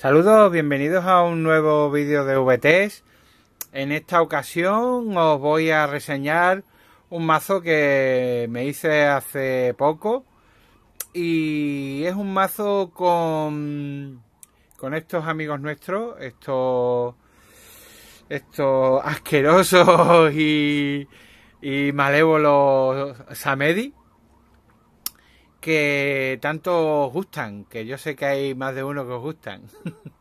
Saludos, bienvenidos a un nuevo vídeo de VTs. En esta ocasión os voy a reseñar un mazo que me hice hace poco y es un mazo con con estos amigos nuestros, estos estos asquerosos y, y malévolos Samedi que tanto os gustan, que yo sé que hay más de uno que os gustan.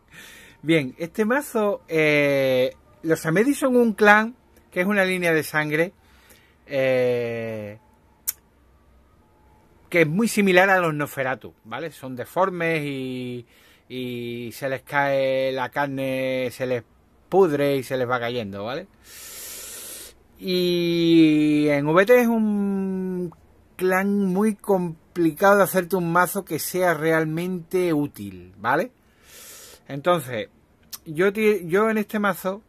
Bien, este mazo, eh, los Amedi son un clan, que es una línea de sangre, eh, que es muy similar a los Noferatu, ¿vale? Son deformes y, y se les cae la carne, se les pudre y se les va cayendo, ¿vale? Y en VT es un clan muy complejo complicado de hacerte un mazo que sea realmente útil, ¿vale? Entonces, yo, yo en este mazo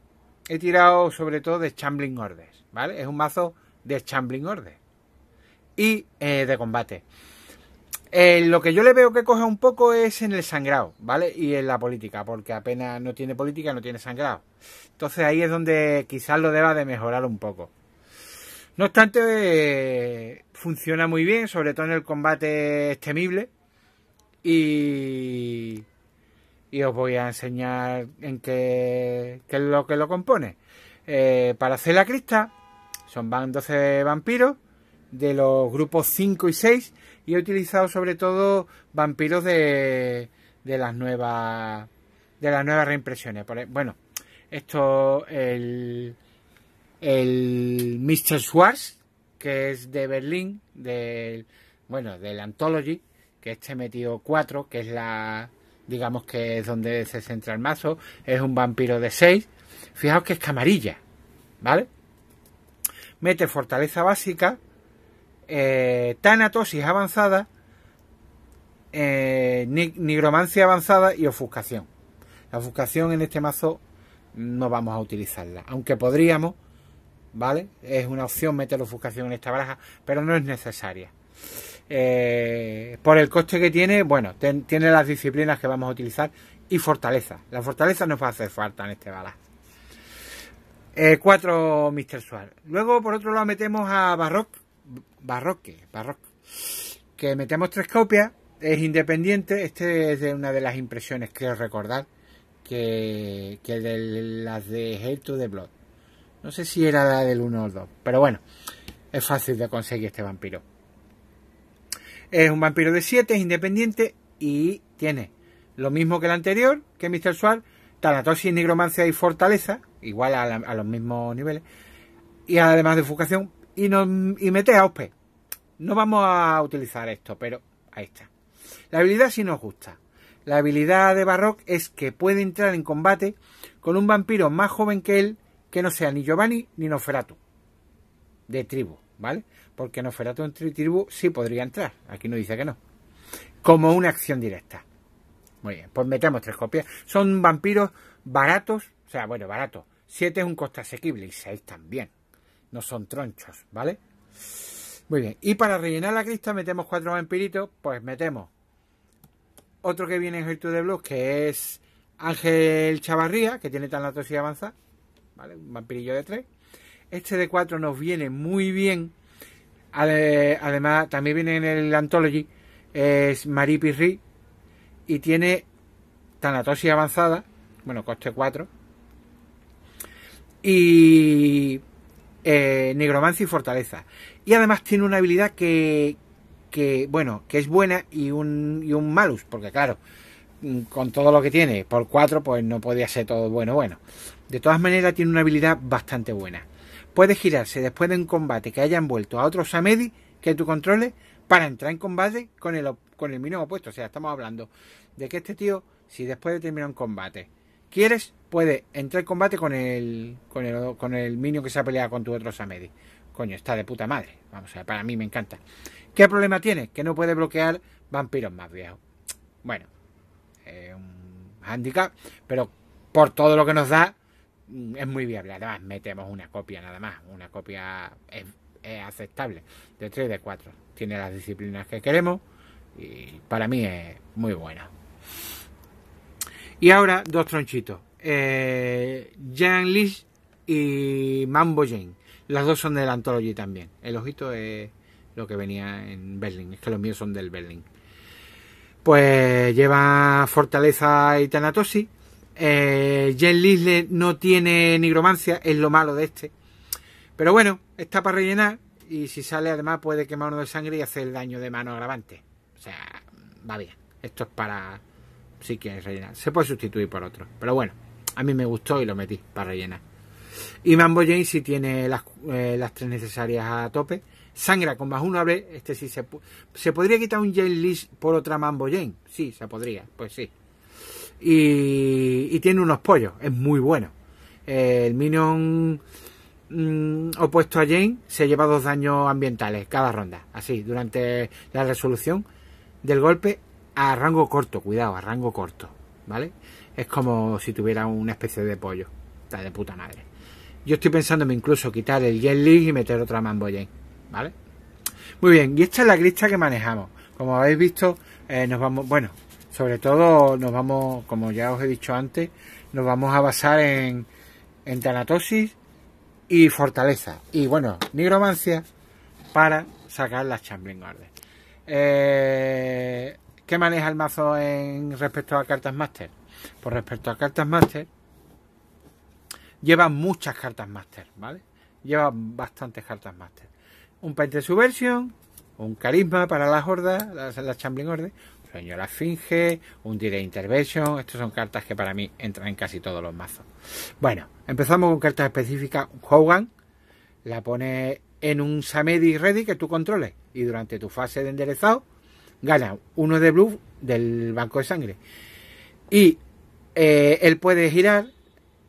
he tirado sobre todo de Chambling Orders, ¿vale? Es un mazo de Chambling Orders y eh, de combate. Eh, lo que yo le veo que coge un poco es en el sangrado, ¿vale? Y en la política, porque apenas no tiene política, no tiene sangrado. Entonces ahí es donde quizás lo deba de mejorar un poco. No obstante, funciona muy bien, sobre todo en el combate temible. Y, y os voy a enseñar en qué, es lo que lo compone. Eh, para hacer la crista, son van 12 vampiros de los grupos 5 y 6 y he utilizado sobre todo vampiros de, las nuevas de las nuevas reimpresiones. E-, bueno, esto el el Mr. Schwartz, que es de Berlín, del, bueno, del Anthology, que este metido 4, que es la, digamos que es donde se centra el mazo, es un vampiro de 6. Fijaos que es camarilla, ¿vale? Mete fortaleza básica, eh, tanatosis avanzada, eh, nigromancia avanzada y ofuscación. La ofuscación en este mazo no vamos a utilizarla, aunque podríamos ¿vale? Es una opción meter la ofuscación en esta baraja, pero no es necesaria. Eh, por el coste que tiene, bueno, tiene las disciplinas que vamos a utilizar y fortaleza. La fortaleza nos va a hacer falta en este baraja Eh, cuatro Mr. Suar. Luego, por otro lado, metemos a Barroque. Barroque, Barroque. Que metemos tres copias. Es independiente. Este es de una de las impresiones, que recordar, que, que de las de Hate to the Blood. No sé si era la del 1 o el 2, pero bueno, es fácil de conseguir este vampiro. Es un vampiro de 7, es independiente y tiene lo mismo que el anterior, que Mr. Suarez, Tanatosis, Nigromancia y Fortaleza, igual a, los mismos niveles, y además de Fucación, y, nos, y mete a OSPE. No vamos a utilizar esto, pero ahí está. La habilidad sí nos gusta. La habilidad de Barrock es que puede entrar en combate con un vampiro más joven que él que no sea ni Giovanni ni Noferatu de tribu, ¿vale? Porque Noferatu en tribu sí podría entrar, aquí no dice que no, como una acción directa. Muy bien, pues metemos tres copias. Son vampiros baratos, o sea, bueno, baratos. Siete es un coste asequible y seis también. No son tronchos, ¿vale? Muy bien, y para rellenar la crista metemos cuatro vampiritos, pues metemos otro que viene en virtud de Blues, que es Ángel Chavarría, que tiene tan la y avanzada. Un vampirillo de 3. Este de 4 nos viene muy bien. Además, también viene en el Anthology. Es Marie Y tiene Tanatosis avanzada. Bueno, coste 4. Y eh, Negromancia y Fortaleza. Y además tiene una habilidad que, que bueno, que es buena y un, y un malus. Porque claro, mm, con todo lo que tiene, por 4, pues no podía ser todo bueno, bueno. De todas maneras tiene una habilidad bastante buena. Puede girarse después de un combate que hayan vuelto a otro Samedi que tú controles para entrar en combate con el, con el opuesto. O sea, estamos hablando de que este tío, si después de terminar un combate quieres, puede entrar en combate con el, con el, con el minion que se ha peleado con tu otro Samedi. Coño, está de puta madre. Vamos a ver, para mí me encanta. ¿Qué problema tiene? Que no puede bloquear vampiros más viejos. Bueno, un handicap, pero por todo lo que nos da, es muy viable. Además, metemos una copia nada más, una copia es, aceptable de 3 de 4. Tiene las disciplinas que queremos y para mí es muy buena. Y ahora dos tronchitos, eh, Jan y Mambo Jane. Las dos son del Anthology también. El ojito es lo que venía en Berlín, es que los míos son del Berlín. Pues lleva Fortaleza y Thanatosi eh, Jen Lisle no tiene nigromancia, es lo malo de este. Pero bueno, está para rellenar y si sale además puede quemar uno de sangre y hacer el daño de mano agravante. O sea, va bien. Esto es para si quieres rellenar. Se puede sustituir por otro. Pero bueno, a mí me gustó y lo metí para rellenar. Y Mambo Jane si tiene las, eh, tres necesarias a tope. Sangra con más uno abre. Este sí se... ¿Se podría quitar un Jane List por otra Mambo Jane? Sí, se podría. Pues sí y, tiene unos pollos, es muy bueno. El Minion mm, opuesto a Jane se lleva dos daños ambientales cada ronda, así, durante la resolución del golpe a rango corto, cuidado, a rango corto, ¿vale? Es como si tuviera una especie de pollo, está de puta madre. Yo estoy pensándome incluso quitar el Jet League y meter otra Mambo Jane, ¿vale? Muy bien, y esta es la crista que manejamos. Como habéis visto, eh, nos vamos, bueno, sobre todo nos vamos, como ya os he dicho antes, nos vamos a basar en, en Tanatosis y Fortaleza. Y bueno, Nigromancia para sacar las Chambling Guardes. Eh, ¿Qué maneja el mazo en respecto a cartas máster? Por pues respecto a cartas Master, lleva muchas cartas Master, ¿vale? Lleva bastantes cartas Master. Un Paint Subversion, un Carisma para las Hordas, las, chambling Orders... Sueño la Finge, un Direct Intervention. Estas son cartas que para mí entran en casi todos los mazos. Bueno, empezamos con cartas específicas. Hogan la pone en un Samedi Ready que tú controles. Y durante tu fase de enderezado, gana uno de Blue del banco de sangre. Y eh, él puede girar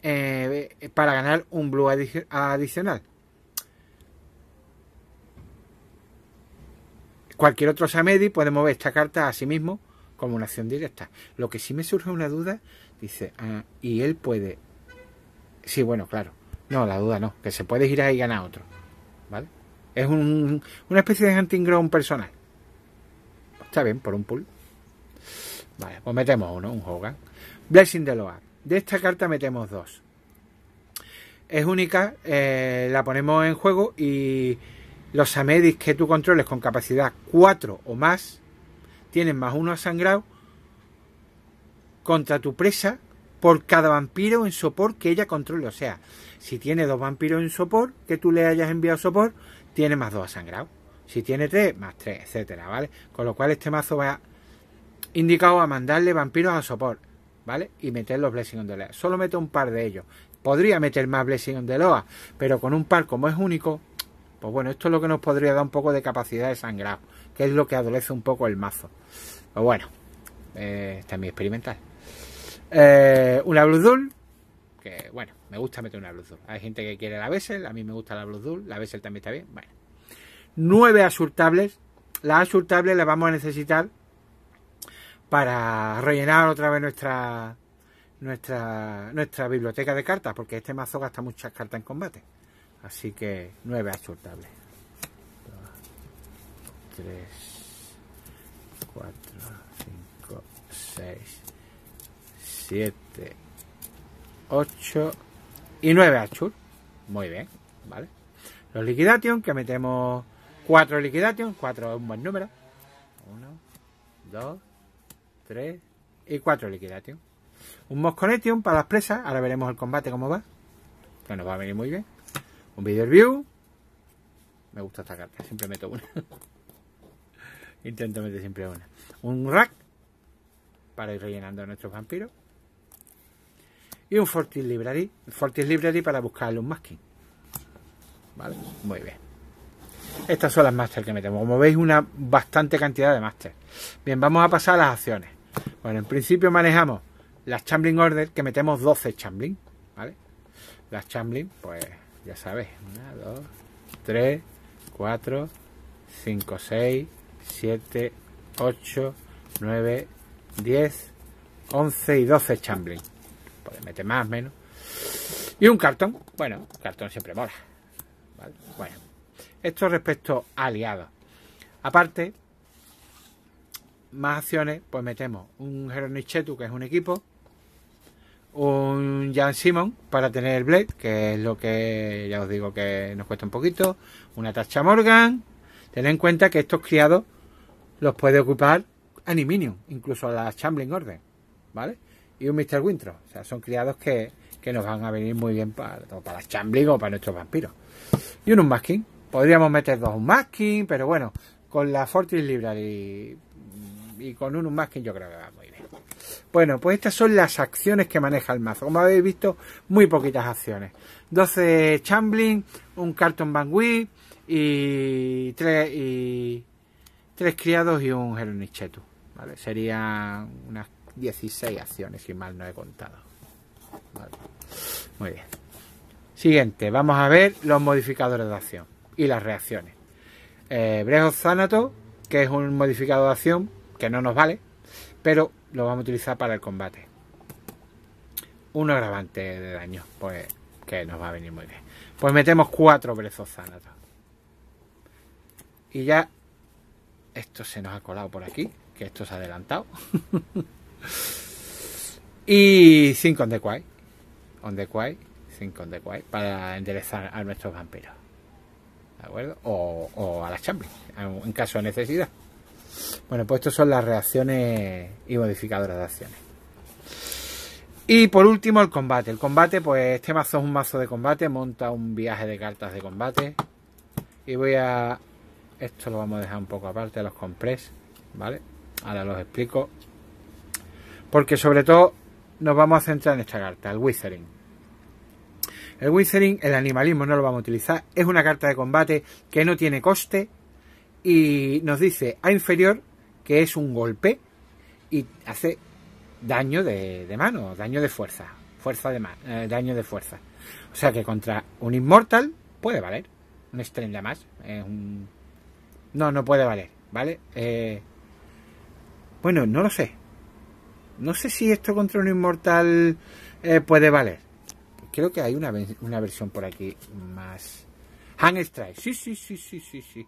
eh, para ganar un blue adicional. Cualquier otro Samedi puede mover esta carta a sí mismo como una acción directa. Lo que sí me surge una duda, dice, ah, y él puede... Sí, bueno, claro. No, la duda no, que se puede girar y ganar otro. ¿Vale? Es una especie de hunting ground personal. Está bien, por un pool. Vale, pues metemos uno, un Hogan. Blessing de Loa. De esta carta metemos dos. Es única, eh, la ponemos en juego y los Amedis que tú controles con capacidad 4 o más tienen más uno a sangrado contra tu presa por cada vampiro en sopor que ella controle. O sea, si tiene dos vampiros en sopor que tú le hayas enviado sopor, tiene más dos a sangrado. Si tiene tres, más tres, etcétera, ¿vale? Con lo cual este mazo va indicado a mandarle vampiros a sopor, ¿vale? Y meter los Blessing on the Loa. Solo meto un par de ellos. Podría meter más Blessing on the Loa, pero con un par como es único, pues bueno, esto es lo que nos podría dar un poco de capacidad de sangrado, que es lo que adolece un poco el mazo. pues bueno, eh, también este experimental. Eh, una Blue que bueno, me gusta meter una Blue Hay gente que quiere la Bessel, a mí me gusta la Blue la Bessel también está bien. Bueno, nueve asurtables. Las asurtables las vamos a necesitar para rellenar otra vez nuestra, nuestra, nuestra biblioteca de cartas, porque este mazo gasta muchas cartas en combate. Así que 9 achortable 3, 4, 5, 6, 7, 8 y 9 achur. Muy bien, ¿vale? Los liquidation, que metemos 4 liquidation, 4 es un buen número. 1, 2, 3 y 4 liquidation. Un Mosconetium para las presas, ahora veremos el combate cómo va, que nos va a venir muy bien. Un video review. Me gusta esta carta, siempre meto una. Intento meter siempre una. Un rack para ir rellenando a nuestros vampiros. Y un Fortis Library. Fortis Library para buscarle un masking. ¿Vale? Muy bien. Estas son las masters que metemos. Como veis, una bastante cantidad de masters. Bien, vamos a pasar a las acciones. Bueno, en principio manejamos las Chambling Order, que metemos 12 Chambling. ¿Vale? Las Chambling, pues ya sabes, 1, 2, 3, 4, 5, 6, 7, 8, 9, 10, 11 y 12 chambling. Puedes meter más, menos. Y un cartón. Bueno, cartón siempre mola. ¿Vale? Bueno, esto respecto a aliados. Aparte, más acciones, pues metemos un Geronichetu, que es un equipo, un Jan Simon para tener el Blade, que es lo que ya os digo que nos cuesta un poquito, una Tacha Morgan. ten en cuenta que estos criados los puede ocupar Animinium, incluso la Chambling Order, ¿vale? Y un Mr. Wintro, o sea, son criados que, nos van a venir muy bien para, para las Chambling o para nuestros vampiros. Y un Unmasking podríamos meter dos Unmasking pero bueno, con la Fortress Library y, con un Unmasking yo creo que vamos. Bueno, pues estas son las acciones que maneja el mazo. Como habéis visto, muy poquitas acciones. 12 Chamblin, un Carton Bangui y 3 tres criados y un Geronichetu. ¿vale? Serían unas 16 acciones, si mal no he contado. Muy bien. Siguiente, vamos a ver los modificadores de acción y las reacciones. Eh, Brejo Zanato, que es un modificador de acción que no nos vale, pero lo vamos a utilizar para el combate. Un agravante de daño, pues que nos va a venir muy bien. Pues metemos cuatro zanatos Y ya esto se nos ha colado por aquí, que esto se ha adelantado. y 5 on the quiet On the quay, 5 on the quiet para enderezar a nuestros vampiros. ¿De acuerdo? O, a las chambres en caso de necesidad. Bueno, pues estas son las reacciones y modificadoras de acciones. Y por último, el combate. El combate, pues este mazo es un mazo de combate, monta un viaje de cartas de combate. Y voy a... Esto lo vamos a dejar un poco aparte, los compres, ¿vale? Ahora los explico. Porque sobre todo nos vamos a centrar en esta carta, el Withering. El Withering, el animalismo no lo vamos a utilizar. Es una carta de combate que no tiene coste y nos dice A inferior que es un golpe y hace daño de, mano, daño de fuerza, fuerza de eh, daño de fuerza. O sea que contra un inmortal puede valer, un estrella más, eh, no, no puede valer, ¿vale? Eh, bueno, no lo sé. No sé si esto contra un inmortal puede valer. Creo que hay una, una versión por aquí más. Hand Strike. Sí, sí, sí, sí, sí, sí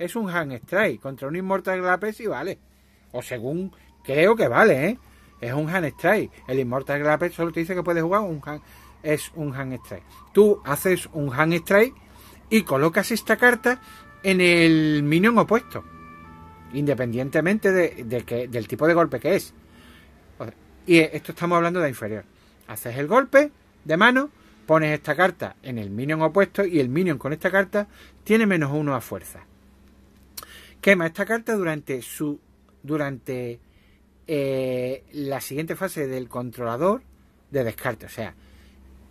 es un hand strike. Contra un Immortal Grape y vale. O según creo que vale, ¿eh? Es un hand strike. El Immortal grape solo te dice que puedes jugar un hand, es un hand strike. Tú haces un hand strike y colocas esta carta en el minion opuesto. Independientemente de, que, del tipo de golpe que es. y esto estamos hablando de inferior. Haces el golpe de mano, pones esta carta en el minion opuesto y el minion con esta carta tiene menos uno a fuerza quema esta carta durante su durante eh, la siguiente fase del controlador de descarte. O sea,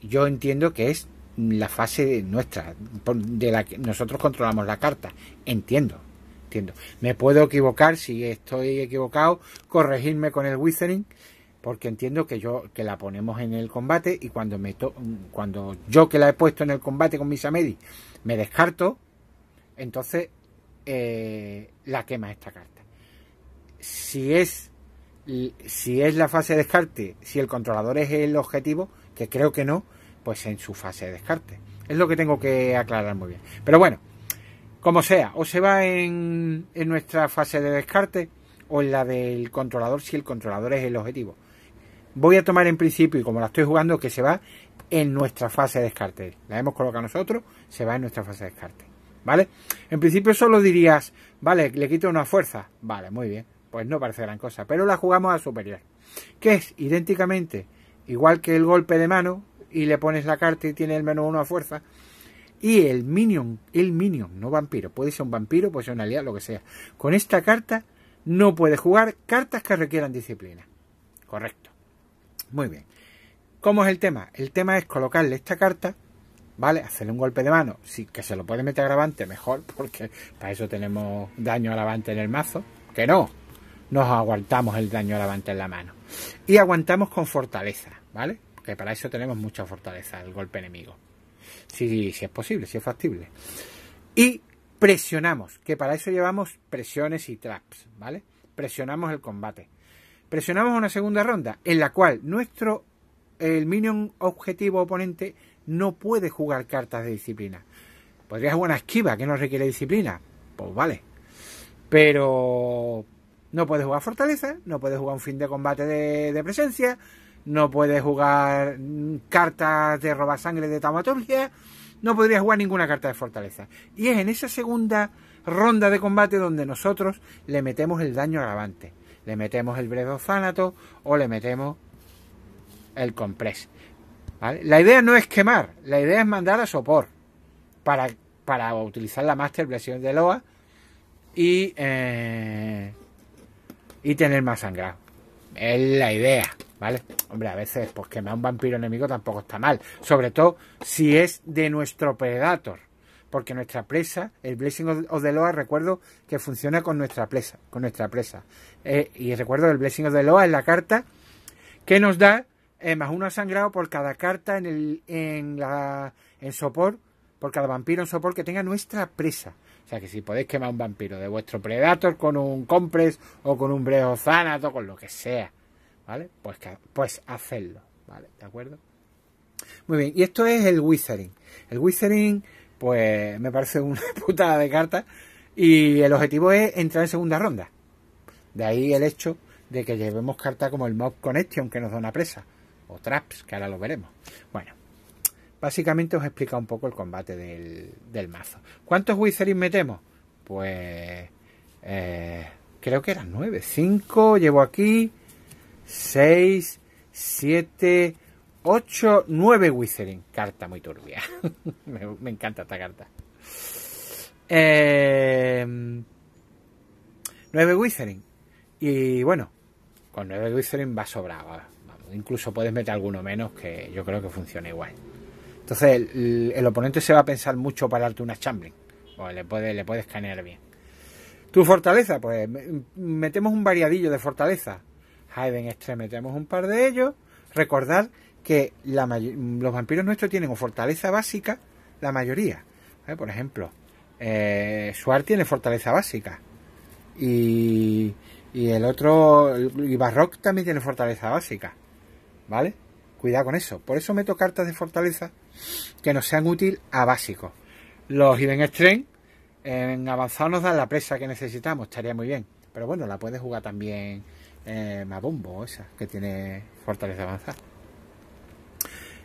yo entiendo que es la fase nuestra, de la que nosotros controlamos la carta. Entiendo, entiendo. Me puedo equivocar, si estoy equivocado, corregirme con el withering, porque entiendo que yo que la ponemos en el combate y cuando meto cuando yo que la he puesto en el combate con mis amedis me descarto, entonces eh, la quema esta carta. Si es, si es la fase de descarte, si el controlador es el objetivo, que creo que no, pues en su fase de descarte. Es lo que tengo que aclarar muy bien. Pero bueno, como sea, o se va en nuestra fase de descarte o en la del controlador si el controlador es el objetivo. Voy a tomar en principio, y como la estoy jugando, que se va en nuestra fase de descarte. La hemos colocado nosotros, se va en nuestra fase de descarte. ¿vale? En principio solo dirías, vale, le quito una fuerza, vale, muy bien, pues no parece gran cosa, pero la jugamos a superior, que es idénticamente igual que el golpe de mano y le pones la carta y tiene el menos uno a fuerza. Y el minion, el minion, no vampiro, puede ser un vampiro, puede ser un aliado, lo que sea. Con esta carta no puede jugar cartas que requieran disciplina. Correcto. Muy bien. ¿Cómo es el tema? El tema es colocarle esta carta ¿vale? Hacerle un golpe de mano, Si que se lo puede meter agravante, mejor, porque para eso tenemos daño agravante en el mazo, que no, nos aguantamos el daño agravante en la mano. Y aguantamos con fortaleza, ¿vale? que para eso tenemos mucha fortaleza, el golpe enemigo. Si, sí, es posible, si es factible. Y presionamos, que para eso llevamos presiones y traps, ¿vale? Presionamos el combate. Presionamos una segunda ronda en la cual nuestro el minion objetivo oponente no puede jugar cartas de disciplina. Podrías jugar una esquiva que no requiere disciplina. Pues vale. Pero no puede jugar fortaleza, no puede jugar un fin de combate de, presencia, no puede jugar cartas de robar sangre de taumaturgia, no podría jugar ninguna carta de fortaleza. Y es en esa segunda ronda de combate donde nosotros le metemos el daño agravante. Le metemos el bredo zanato o le metemos el compres la idea no es quemar, la idea es mandar a sopor para, para utilizar la master Blessing de Loa y, eh, y tener más sangrado. Es la idea, ¿vale? Hombre, a veces pues quemar un vampiro enemigo tampoco está mal, sobre todo si es de nuestro predator. Porque nuestra presa, el Blessing of the Loa, recuerdo que funciona con nuestra presa. Con nuestra presa. Eh, y recuerdo el Blessing of the Loa es la carta que nos da más uno sangrado por cada carta en, el, en, la, en sopor, por cada vampiro en sopor que tenga nuestra presa. O sea que si podéis quemar un vampiro de vuestro Predator con un Compress o con un zanato con lo que sea, ¿vale? Pues, pues hacedlo, ¿vale? ¿De acuerdo? Muy bien, y esto es el Wizarding. El Wizarding, pues me parece una putada de carta. Y el objetivo es entrar en segunda ronda. De ahí el hecho de que llevemos carta como el Mob Connection que nos da una presa o traps, que ahora lo veremos. Bueno, básicamente os he explicado un poco el combate del, mazo. ¿Cuántos Wizards metemos? Pues eh, creo que eran 9. 5 llevo aquí, 6, 7, 8, 9 Wizarding. Carta muy turbia. me, encanta esta carta. Eh, 9 Wizarding. Y bueno, con 9 Wizarding va sobrado incluso puedes meter alguno menos que yo creo que funciona igual. Entonces el, oponente se va a pensar mucho para darte una chambling. O le puedes le puede escanear bien. Tu fortaleza, pues metemos un variadillo de fortaleza. Hayden, Extreme metemos un par de ellos. Recordar que los vampiros nuestros tienen fortaleza básica, la mayoría. ¿eh? Por ejemplo, eh, Suar tiene fortaleza básica. Y, y el otro, y Barrock también tiene fortaleza básica. ¿Vale? Cuidado con eso. Por eso meto cartas de fortaleza que nos sean útil a básico. Los Even Strength en avanzado nos dan la presa que necesitamos, estaría muy bien. Pero bueno, la puede jugar también eh, Mabombo, esa, que tiene fortaleza avanzada.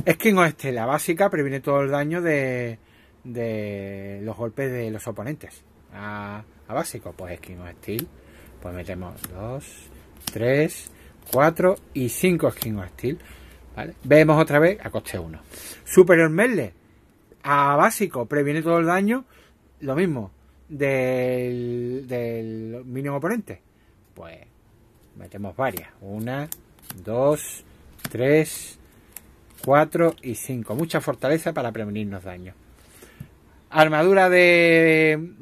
Skin Oeste, la básica, previene todo el daño de, de los golpes de los oponentes. A, a básico, pues Skin Steel, pues metemos 2, 3, 4 y 5 Skin o Steel. Vemos otra vez a coste 1. Superior Melee a básico previene todo el daño. Lo mismo del, mínimo oponente. Pues metemos varias. 1, 2 3 4 y 5, Mucha fortaleza para prevenirnos daño. Armadura de,